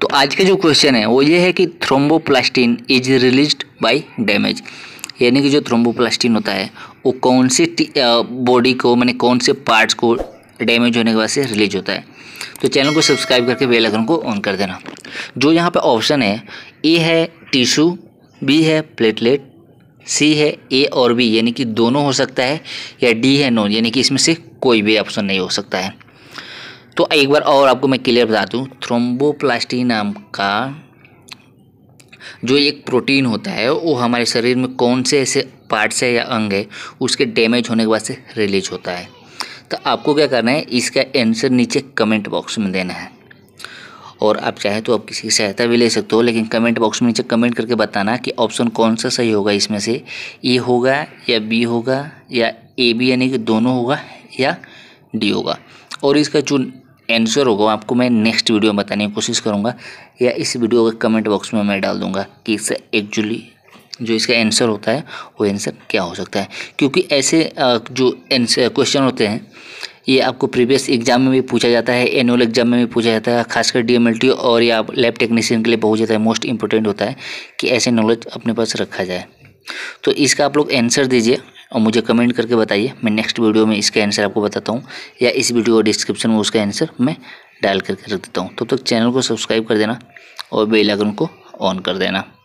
तो आज का जो क्वेश्चन है वो ये है कि thromboplastin is release by damage यानी कि जो थ्रोम्बोप्लास्टिन होता है वो कौन से बॉडी को मैंने कौन से पार्ट्स को डैमेज होने के बाद से रिलीज होता है तो चैनल को सब्सक्राइब करके बेल आइकन को ऑन कर देना जो यहाँ पर ऑप्शन है ए है टिशू बी है प्लेटलेट सी है ए और बी यानी कि दोनों हो सकता है या डी है नो यानी कि इसमें से कोई भी ऑप्शन नहीं हो सकता है तो एक बार और आपको मैं क्लियर बता दूँ थ्रोम्बोप्लास्टी नाम का जो एक प्रोटीन होता है वो हमारे शरीर में कौन से ऐसे पार्ट्स है या अंग है उसके डैमेज होने के बाद से रिलीज होता है तो आपको क्या करना है इसका आंसर नीचे कमेंट बॉक्स में देना है और आप चाहे तो आप किसी की सहायता भी ले सकते हो लेकिन कमेंट बॉक्स में नीचे कमेंट करके बताना कि ऑप्शन कौन सा सही होगा इसमें से ए होगा या बी होगा या ए बी यानी कि दोनों होगा या डी होगा और इसका जो आंसर होगा आपको मैं नेक्स्ट वीडियो में बताने की कोशिश करूँगा या इस वीडियो के कमेंट बॉक्स में मैं डाल दूँगा कि इससे एक्चुअली जो इसका आंसर होता है वो आंसर क्या हो सकता है क्योंकि ऐसे जो आंसर क्वेश्चन होते हैं ये आपको प्रीवियस एग्जाम में भी पूछा जाता है एनुअल एग्जाम में भी पूछा जाता है खासकर डीएमएलटी और या लैब टेक्नीशियन के लिए बहुत ज़्यादा मोस्ट इंपॉर्टेंट होता है कि ऐसे नॉलेज अपने पास रखा जाए तो इसका आप लोग आंसर दीजिए और मुझे कमेंट करके बताइए मैं नेक्स्ट वीडियो में इसका आंसर आपको बताता हूँ या इस वीडियो को डिस्क्रिप्शन में उसका आंसर मैं डाल करके रख देता हूँ तब तो तक चैनल को सब्सक्राइब कर देना और बेलाइकन को ऑन कर देना